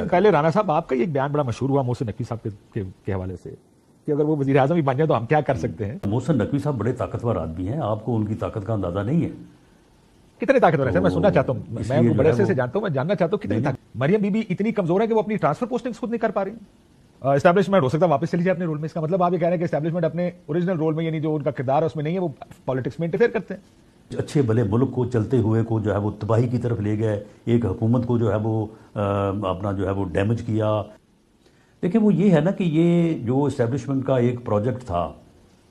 दिन तो पहले राणा साहब आपका एक बयान बड़ा मशहूर हुआ मोहसिन नकवी साहब के, के, के हवाले से कि अगर वो वजी अजम ही बन जाए तो हम क्या कर सकते हैं मोहसिन नकवी साहब बड़े ताकतवर आदमी हैं आपको उनकी ताकत का अंदाजा नहीं है कितने ताकतवर है सर मैं तो सुनना चाहता हूँ मैं बड़े से जानता हूँ मैं जानना चाहता हूँ कितनी ताकत मरियम बीबी इतनी कमजोर है कि वो अपनी ट्रांसफर पोस्टिंग खुद नहीं कर पा रही इस्टेब्लिशमेंट हो सकता है वापस चली जाए अपने रोल में इसका मतलब आप ये कह रहे हैं कि इस्टेब्लिशमेंट अपने ओरिजिनल रोल में यानी जो उनका किरदार है उसमें नहीं है वो पॉलिटिक्स में इंटरफेयर करते हैं अच्छे भले मुल्क को चलते हुए को जो है वो तबाही की तरफ ले गए एक हुकूमत को जो है वो अपना जो है वो डैमेज किया देखिए वो ये है ना कि ये जो इस्टेब्लिशमेंट का एक प्रोजेक्ट था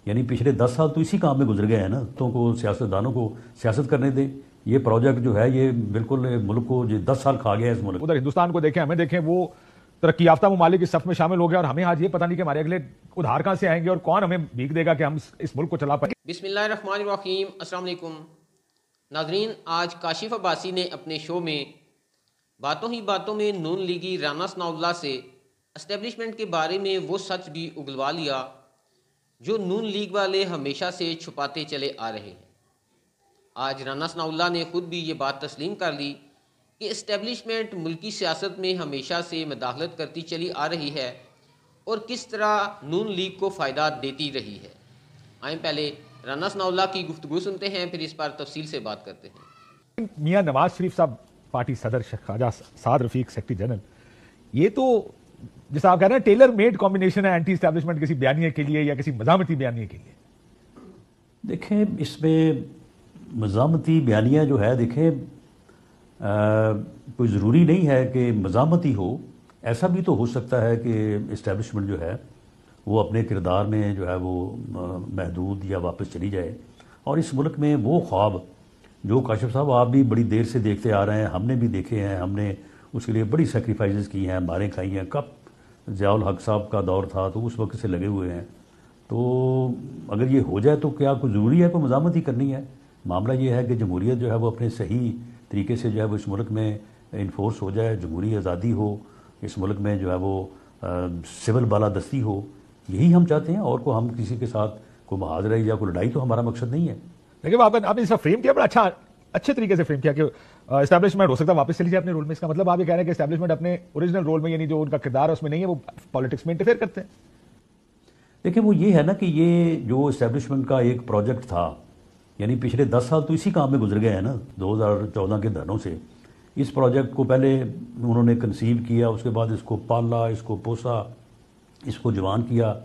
यानी पिछले दस साल तो इसी काम में गुजर गए हैं ना तो को सियासतदानों को सियासत करने दें ये प्रोजेक्ट जो है ये बिल्कुल मुल्क को जो दस साल खा गया है इस मुल्क उधर हिंदुस्तान को देखें हमें देखें वो तरक्की याफ्ता ममालिक इस सफ में शामिल हो गया और हमें आज ये पता नहीं कि हमारे अगले उधार कहाँ से आएंगे और कौन हमें भीख देगा कि हम इस मुल्क को चला पाए बिसमीम असल नाजरीन आज काशिफ अब्बासी ने अपने शो में बातों ही बातों में नून लीगी राना सनाउल्ला से इस्टेब्लिशमेंट के बारे में वो सच भी उगलवा लिया जो नून लीग वाले हमेशा से छुपाते चले आ रहे हैं आज राना सनाउल्ला ने खुद भी ये बात तस्लीम कर ली कि इस्टेबलिशमेंट मुल्की सियासत में हमेशा से मदाखलत करती चली आ रही है और किस तरह नून लीग को फ़ायदा देती रही है आए पहले राना सनाउल्ला की गुफ्तु सुनते हैं फिर इस पर तफसील से बात करते हैं मियाँ नवाज शरीफ साहब पार्टी सदर ख्वाजा साद रफीक सेक्रेटरी जनरल ये तो जैसा आप कह रहे हैं टेलर मेड कॉम्बिनेशन है एंटी स्टैब्लिशमेंट किसी बयानिए के लिए या किसी मजामती बयानिए के लिए देखें इसमें मजामती बयानिया जो है देखें कोई ज़रूरी नहीं है कि मजामती हो ऐसा भी तो हो सकता है कि इस्टेबलिशमेंट जो है वो अपने किरदार में जो है वो महदूद या वापस चली जाए और इस मुल्क में वो ख्वाब जो काशिफ साहब आप भी बड़ी देर से देखते आ रहे हैं हमने भी देखे हैं हमने उसके लिए बड़ी सेक्रीफाइस की हैं मारें खाई हैं कब ज़ियाल हक साहब का दौर था तो उस वक्त से लगे हुए हैं तो अगर ये हो जाए तो क्या कुछ ज़रूरी है कोई मजामत ही करनी है मामला ये है कि जमहूरियत जो है वो अपने सही तरीके से जो है वो इस मुल्क में इन्फोर्स हो जाए जमहूरी आज़ादी हो इस मुल्क में जो है वो सिविल बालादस्ती हो यही हम चाहते हैं और को हम किसी के साथ कोई महाजरा या कोई लड़ाई तो हमारा मकसद नहीं है लेकिन आपने आपने इसका फ्रेम किया बड़ा अच्छा अच्छे तरीके से फ्रेम किया कि इस्टेब्लिशमेंट हो सकता है वापस चली जाए अपने रोल में इसका मतलब आप ये कह रहे हैं कि इस्टेब्लिशमेंट अपने ओरिजिनल रोल में यानी जो उनका किरदार है उसमें नहीं है वो पॉलिटिक्स में इंटरफेयर करते हैं देखिए वो ये है ना कि ये जो इस्टेब्लिशमेंट का एक प्रोजेक्ट था यानी पिछले दस साल तो इसी काम में गुजर गए हैं ना दो हज़ार चौदह के धनों से इस प्रोजेक्ट को पहले उन्होंने कंसीव किया उसके बाद इसको पाला इसको पोसा इसको जवान किया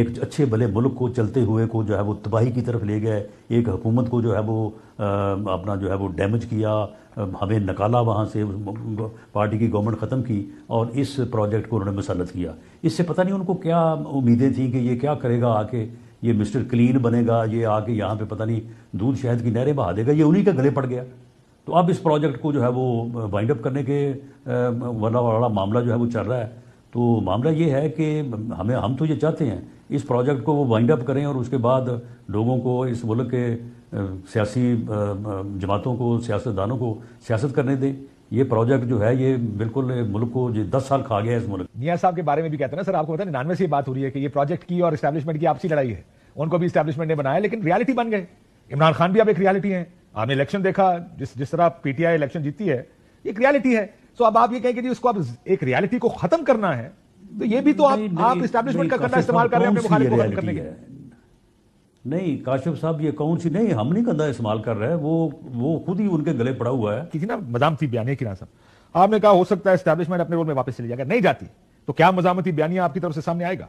एक अच्छे भले मुल्क को चलते हुए को जो है वो तबाही की तरफ ले गए एक हुकूमत को जो है वो अपना जो है वो डैमेज किया हमें निकाला वहाँ से पार्टी की गवर्नमेंट ख़त्म की और इस प्रोजेक्ट को उन्होंने मसलत किया इससे पता नहीं उनको क्या उम्मीदें थी कि ये क्या करेगा आके ये मिस्टर क्लीन बनेगा ये आके यहाँ पे पता नहीं दूध शहद की नहरें बहा देगा ये उन्हीं के गले पड़ गया तो अब इस प्रोजेक्ट को जो है वो वाइंड अप करने के वाला वाला मामला जो है वो चल रहा है तो मामला ये है कि हमें हम तो ये चाहते हैं इस प्रोजेक्ट को वो वाइंड अप करें और उसके बाद लोगों को इस मुल्क के सियासी जमातों को सियासतदानों को सियासत करने दें ये प्रोजेक्ट जो है ये बिल्कुल मुल्क को जो दस साल खा गया है इस मुल्क मियाँ साहब के बारे में भी कहते हैं ना सर आपको पता नानवे से से बात हो रही है कि ये प्रोजेक्ट की और स्टैब्लिशमेंट की आपसी लड़ाई है उनको भी स्टैब्लिशमेंट ने बनाया लेकिन रियलिटी बन गए इमरान खान भी अब एक रियलिटी है आपने इलेक्शन देखा जिस जिस तरह पीटीआई इलेक्शन जीती है एक रियलिटी है सो अब आप ये कहें कि उसको आप एक रियलिटी को खत्म करना है तो ये भी तो आप आप स्टैब्लिशमेंट का करना इस्तेमाल कर रहे हैं अपने को खत्म करने के नहीं काशिफ साहब ये कौन सी नहीं हम नहीं कंधा इस्तेमाल कर रहे हैं वो वो खुद ही उनके गले पड़ा हुआ है किसी ना मदामती बयान है किरान साहब आपने कहा हो सकता है स्टैब्लिशमेंट अपने रोल में वापस चली जाएगा नहीं जाती तो क्या मजामती बयानी आपकी तरफ से सामने आएगा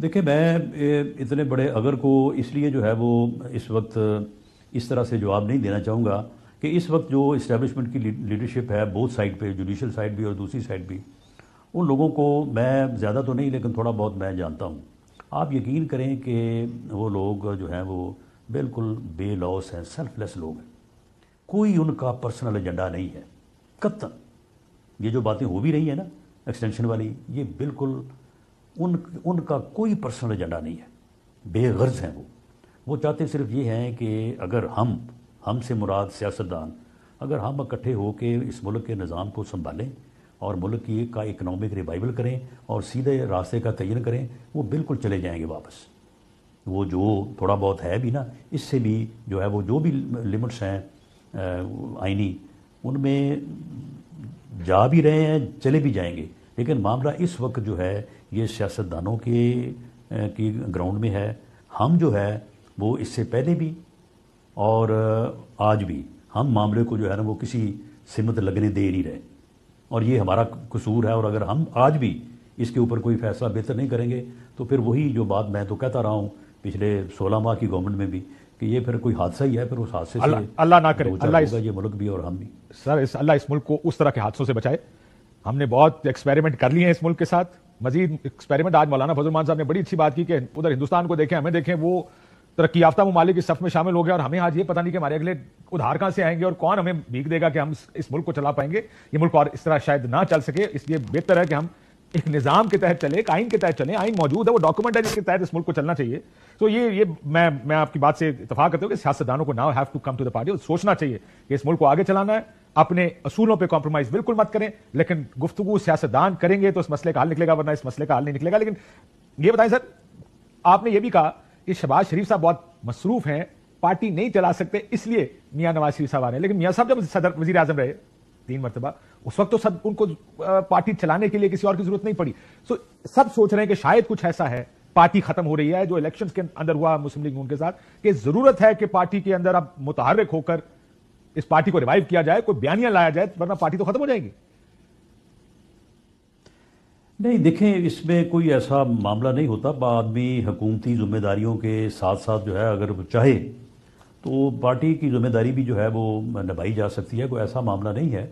देखिए मैं इतने बड़े अगर को इसलिए जो है वो इस वक्त इस तरह से जवाब नहीं देना चाहूँगा कि इस वक्त जो इस्टेब्लिशमेंट की लीडरशिप है बोथ साइड पे जुडिशल साइड भी और दूसरी साइड भी उन लोगों को मैं ज़्यादा तो नहीं लेकिन थोड़ा बहुत मैं जानता हूँ आप यकीन करें कि वो लोग जो हैं वो बिल्कुल बेलॉस हैं सेल्फलेस लोग हैं कोई उनका पर्सनल एजेंडा नहीं है तक ये जो बातें हो भी रही हैं ना एक्सटेंशन वाली ये बिल्कुल उन उनका कोई पर्सनल एजेंडा नहीं है बेगर्ज हैं वो वो चाहते सिर्फ ये हैं कि अगर हम हम से मुराद सियासतदान अगर हम इकट्ठे होकर इस मुल्क के निज़ाम को संभालें और मुल्क की का इकनॉमिक रिवाइवल करें और सीधे रास्ते का तयन करें वो बिल्कुल चले जाएंगे वापस वो जो थोड़ा बहुत है भी ना इससे भी जो है वो जो भी लिमिट्स हैं आइनी उनमें जा भी रहे हैं चले भी जाएंगे लेकिन मामला इस वक्त जो है ये सियासतदानों के की ग्राउंड में है हम जो है वो इससे पहले भी और आज भी हम मामले को जो है ना वो किसी सिमत लगने दे नहीं रहे और ये हमारा कसूर है और अगर हम आज भी इसके ऊपर कोई फैसला बेहतर नहीं करेंगे तो फिर वही जो बात मैं तो कहता रहा हूँ पिछले सोलह माह की गवर्नमेंट में भी कि ये फिर कोई हादसा ही है फिर उस हादसे अल्ला, से अल्लाह ना करे अल्लाह इस ये मुल्क भी और हम भी सर इस अल्लाह इस मुल्क को उस तरह के हादसों से बचाए हमने बहुत एक्सपेरिमेंट कर लिए हैं इस मुल्क के साथ मजीद एक्सपेरिमेंट आज मौलाना फजलमान साहब ने बड़ी अच्छी बात की कि उधर हिंदुस्तान को देखें हमें देखें वो तरक्की याफ्ता ममालिक इस सफ में शामिल हो गया और हमें आज ये पता नहीं कि हमारे अगले उधार कहाँ से आएंगे और कौन हमें भीख देगा कि हम इस मुल्क को चला पाएंगे ये मुल्क और इस तरह शायद ना चल सके इसलिए बेहतर है कि हम एक निज़ाम के तहत चले एक आइन के तहत चले आइन मौजूद है वो डॉक्यूमेंट है जिसके तहत इस मुल्क को चलना चाहिए तो ये ये मैं मैं आपकी बात से इतफा करता हूँ कि सियासतदानों को now have to come to the party सोचना चाहिए कि इस मुल्क को आगे चलाना है अपने असूलों पे कॉम्प्रोमाइज बिल्कुल मत करें लेकिन गुफ्तु सियासतदान करेंगे तो इस मसले का हल निकलेगा वरना इस मसले का हल नहीं निकलेगा लेकिन ये बताएं सर आपने ये भी कहा कि शहबाज शरीफ साहब बहुत मसरूफ हैं पार्टी नहीं चला सकते इसलिए मियाँ नवाज शरीफ साहब आ रहे हैं लेकिन मियाँ साहब जब सदर वजी अजम रहे तीन मरतबा उस वक्त तो सब उनको पार्टी चलाने के लिए किसी और की जरूरत नहीं पड़ी सो सब सोच रहे हैं कि शायद कुछ ऐसा है पार्टी खत्म हो रही है जो इलेक्शन के अंदर हुआ मुस्लिम लीग उनके साथ कि जरूरत है कि पार्टी के अंदर अब मुतहरक होकर इस पार्टी को रिवाइव किया जाए कोई बयानियां लाया जाए वरना पार्टी तो खत्म हो जाएगी नहीं देखें इसमें कोई ऐसा मामला नहीं होता आदमी हकूमती जिम्मेदारियों के साथ साथ जो है अगर वो चाहे तो पार्टी की जिम्मेदारी भी जो है वो निभाई जा सकती है कोई ऐसा मामला नहीं है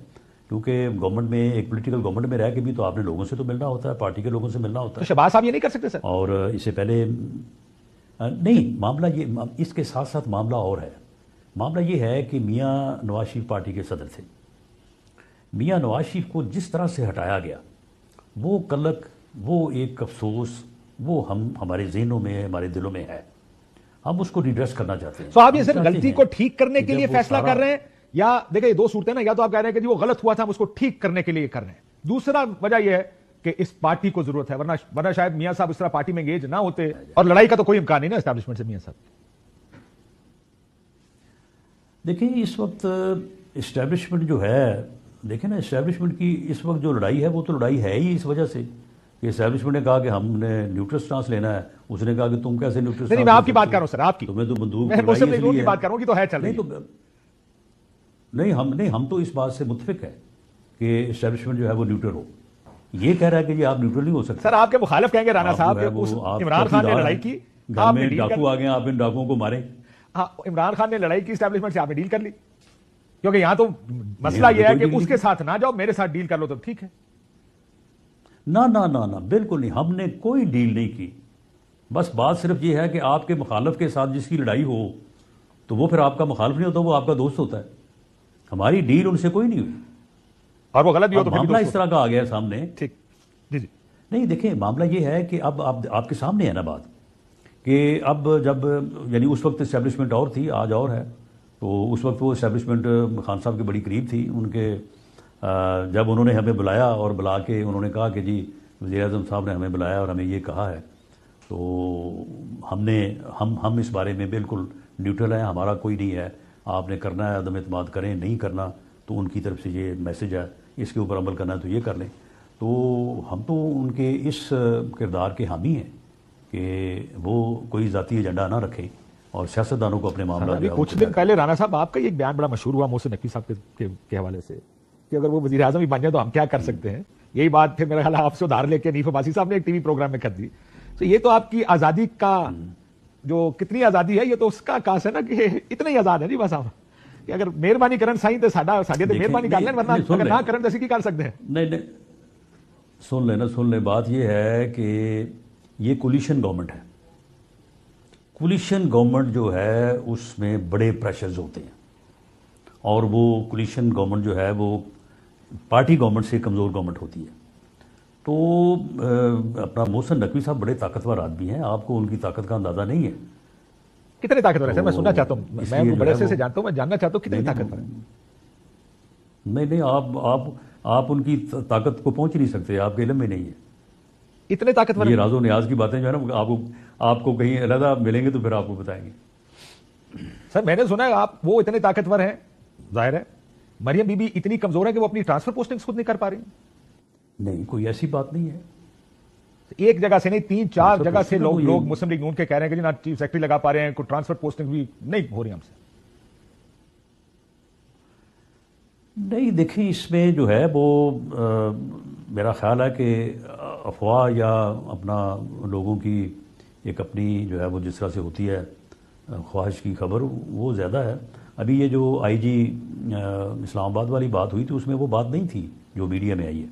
क्योंकि गवर्नमेंट में एक पॉलिटिकल गवर्नमेंट में रह के भी तो आपने लोगों से तो मिलना होता है पार्टी के लोगों से मिलना होता तो है तो शबाज साहब ये नहीं कर सकते सर और इससे पहले नहीं मामला ये इसके साथ साथ मामला और है मामला ये है कि मियाँ नवाज शरीफ पार्टी के सदर थे मियाँ नवाज शरीफ को जिस तरह से हटाया गया वो कलक वो एक अफसोस वो हम हमारे जहनों में हमारे दिलों में है हम उसको रिड्रेस करना चाहते हैं तो आप ये सिर्फ गलती को ठीक करने के लिए फैसला कर रहे हैं या देखिए दो सूरतें ना या तो आप कह रहे हैं कि जी वो गलत हुआ था हम उसको ठीक करने के लिए कर रहे हैं दूसरा वजह यह है कि इस पार्टी को जरूरत है वरना वरना शायद मियां साहब इस तरह पार्टी में एंगेज ना होते और लड़ाई का तो कोई इम्कान नहीं ना स्टैब्लिशमेंट से मियां साहब देखिए इस वक्त इस्टेब्लिशमेंट जो है देखें ना इस्टेब्लिशमेंट की इस वक्त जो लड़ाई है वो तो लड़ाई है ही इस वजह से कि इस्टेब्लिशमेंट ने कहा कि हमने न्यूट्रल स्टांस लेना है उसने कहा कि तुम कैसे न्यूट्रल नहीं मैं आपकी तो तो बात कर रहा हूँ सर आपकी तुम्हें तो बंदूक की बात कर रहा हूँ तो है चल नहीं तो नहीं हम नहीं हम तो इस बात से मुतफिक है कि इस्टेब्लिशमेंट जो है वो न्यूट्रल हो ये कह रहा है कि जी आप न्यूट्रल नहीं हो सकते सर आपके मुखालफ कहेंगे राणा साहब इमरान खान ने लड़ाई की घर में डाकू आ गए आप इन डाकुओं को मारें हाँ इमरान खान ने लड़ाई की इस्टेब्लिशमेंट से आपने डील कर ली क्योंकि यहां तो मसला यह है कि उसके साथ ना जाओ मेरे साथ डील कर लो तो ठीक है ना ना ना ना बिल्कुल नहीं हमने कोई डील नहीं की बस बात सिर्फ यह है कि आपके मुखालफ के साथ जिसकी लड़ाई हो तो वो फिर आपका मुखालफ नहीं होता वो आपका दोस्त होता है हमारी डील उनसे कोई नहीं हुई और वो गलत भी हो तो मामला इस तरह का आ गया सामने ठीक जी जी नहीं देखें मामला ये है कि अब आप आपके सामने है ना बात कि अब जब यानी उस वक्त इस्टेब्लिशमेंट और थी आज और है तो उस वक्त वो इस्टेब्लिशमेंट खान साहब के बड़ी करीब थी उनके जब उन्होंने हमें बुलाया और बुला के उन्होंने कहा कि जी वज़ी अजम साहब ने हमें बुलाया और हमें ये कहा है तो हमने हम हम इस बारे में बिल्कुल न्यूट्रल हैं हमारा कोई नहीं है आपने करना है अदम अतमाद करें नहीं करना तो उनकी तरफ से ये मैसेज है इसके ऊपर अमल करना है तो ये कर लें तो हम तो उनके इस किरदार के हामी हैं कि वो कोई ज़ाती एजेंडा ना रखें और सियासतदानों को अपने मामला हाँ, अभी कुछ दिन पहले राणा साहब आपका एक बयान बड़ा मशहूर हुआ मोहसिन नकवी साहब के, के, के हवाले से कि अगर वो वजीर आजम भी बन जाए तो हम क्या कर सकते हैं यही बात फिर मेरा ख्याल आपसे उधार लेके नीफ अबासी साहब ने एक टीवी प्रोग्राम में कर दी तो ये तो आपकी आज़ादी का जो कितनी आज़ादी है ये तो उसका आकाश है ना कि इतने ही आज़ाद है जी बस आप कि अगर मेहरबानी करण साई तो साडा साडे तो मेहरबानी कर लेना वरना अगर ना करण तो कर सकते हैं नहीं नहीं सुन लेना सुन ले बात ये है कि ये कोलिशन गवर्नमेंट है कुलिशन गवर्नमेंट जो है उसमें बड़े प्रेशर्स होते हैं और वो कुलिशन गवर्नमेंट जो है वो पार्टी गवर्नमेंट से कमज़ोर गवर्नमेंट होती है तो अपना मोहसन नकवी साहब बड़े ताकतवर आदमी हैं आपको उनकी ताकत का अंदाज़ा नहीं है कितने ताकतवर है सर मैं तो सुनना चाहता हूँ मैं वो बड़े से जानता हूँ मैं जानना चाहता हूँ कितने ताकतवर है नहीं नहीं आप आप आप उनकी ताकत को पहुंच नहीं सकते आपके इलम में नहीं है इतने ताकतवर ये राजो न्याज की बातें जो है ना आपको आपको कहीं अलहदा मिलेंगे तो फिर आपको बताएंगे सर मैंने सुना है आप वो इतने ताकतवर हैं जाहिर है मरियम बीबी इतनी कमजोर है कि वो अपनी ट्रांसफर पोस्टिंग खुद नहीं कर पा रही नहीं कोई ऐसी बात नहीं है एक जगह से नहीं तीन चार जगह से तो लोग लोग मुस्लिम लीग नून के कह रहे हैं कि ना चीफ सेक्रेटरी लगा पा रहे हैं कोई ट्रांसफर पोस्टिंग भी नहीं हो रही हमसे नहीं देखिए इसमें जो है वो आ, मेरा ख्याल है कि अफवाह या अपना लोगों की एक अपनी जो है वो जिस तरह से होती है ख्वाहिश की खबर वो ज़्यादा है अभी ये जो आईजी इस्लामाबाद वाली बात हुई थी उसमें वो बात नहीं थी जो मीडिया में आई है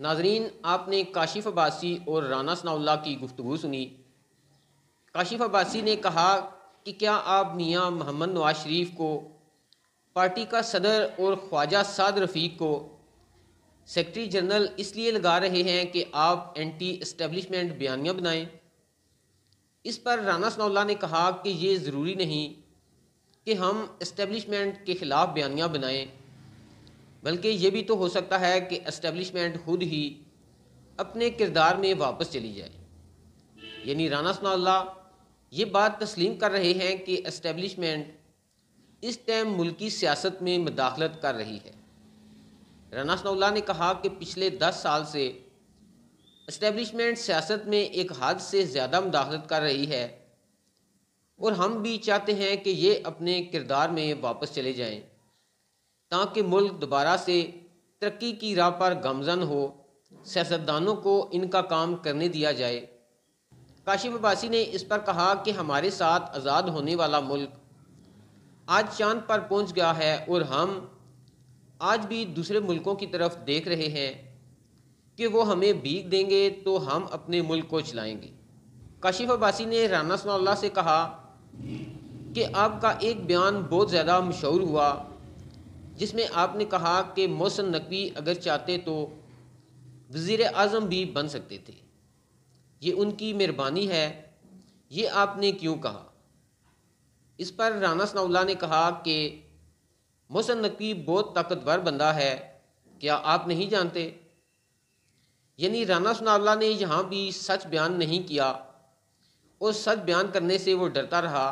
नाजरीन आपने काशिफ अब्बासी और राना सनाउल्ला की गुफ्तु सुनी काशिफ अब्बासी ने कहा कि क्या आप मियाँ मोहम्मद नवाज शरीफ को पार्टी का सदर और ख्वाजा साद रफ़ीक को सेक्रेटरी जनरल इसलिए लगा रहे हैं कि आप एंटी इस्टेब्लिशमेंट बयानियाँ बनाएं इस पर राना सनौला ने कहा कि ये ज़रूरी नहीं कि हम इस्टेब्लिशमेंट के ख़िलाफ़ बयानियाँ बनाएं बल्कि ये भी तो हो सकता है कि इस्टेब्लिशमेंट खुद ही अपने किरदार में वापस चली जाए यानी राना सनौला ये बात तस्लीम कर रहे हैं कि इस्टेबलिशमेंट इस टाइम मुल्की सियासत में मदाखलत कर रही है राना सनौला ने कहा कि पिछले दस साल से इस्टेब्लिशमेंट सियासत में एक हद से ज़्यादा मुदाखलत कर रही है और हम भी चाहते हैं कि ये अपने किरदार में वापस चले जाएं, ताकि मुल्क दोबारा से तरक्की की राह पर गमजन हो सियासतदानों को इनका काम करने दिया जाए काशिफ अब्बासी ने इस पर कहा कि हमारे साथ आज़ाद होने वाला मुल्क आज चांद पर पहुंच गया है और हम आज भी दूसरे मुल्कों की तरफ देख रहे हैं कि वो हमें भीग देंगे तो हम अपने मुल्क को चलाएंगे काशिफ अब्बासी ने राना सल्ला से कहा कि आपका एक बयान बहुत ज़्यादा मशहूर हुआ जिसमें आपने कहा कि मोहसन नकवी अगर चाहते तो वज़ी अजम भी बन सकते थे ये उनकी मेहरबानी है ये आपने क्यों कहा इस पर राना सनाउल्ला ने कहा कि मोहसन नकीब बहुत ताकतवर बंदा है क्या आप नहीं जानते यानी राना सुनावला ने यहाँ भी सच बयान नहीं किया और सच बयान करने से वो डरता रहा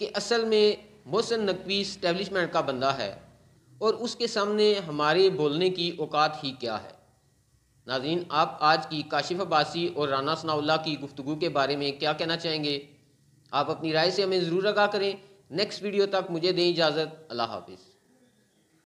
कि असल में मोहसन नकवी स्टैब्लिशमेंट का बंदा है और उसके सामने हमारे बोलने की औकात ही क्या है नाजीन आप आज की काशिफ अब्बासी और राना सनाउल्ला की गुफ्तु के बारे में क्या कहना चाहेंगे आप अपनी राय से हमें ज़रूर आगा करें नेक्स्ट वीडियो तक मुझे दें इजाज़त अल्लाह हाफिज़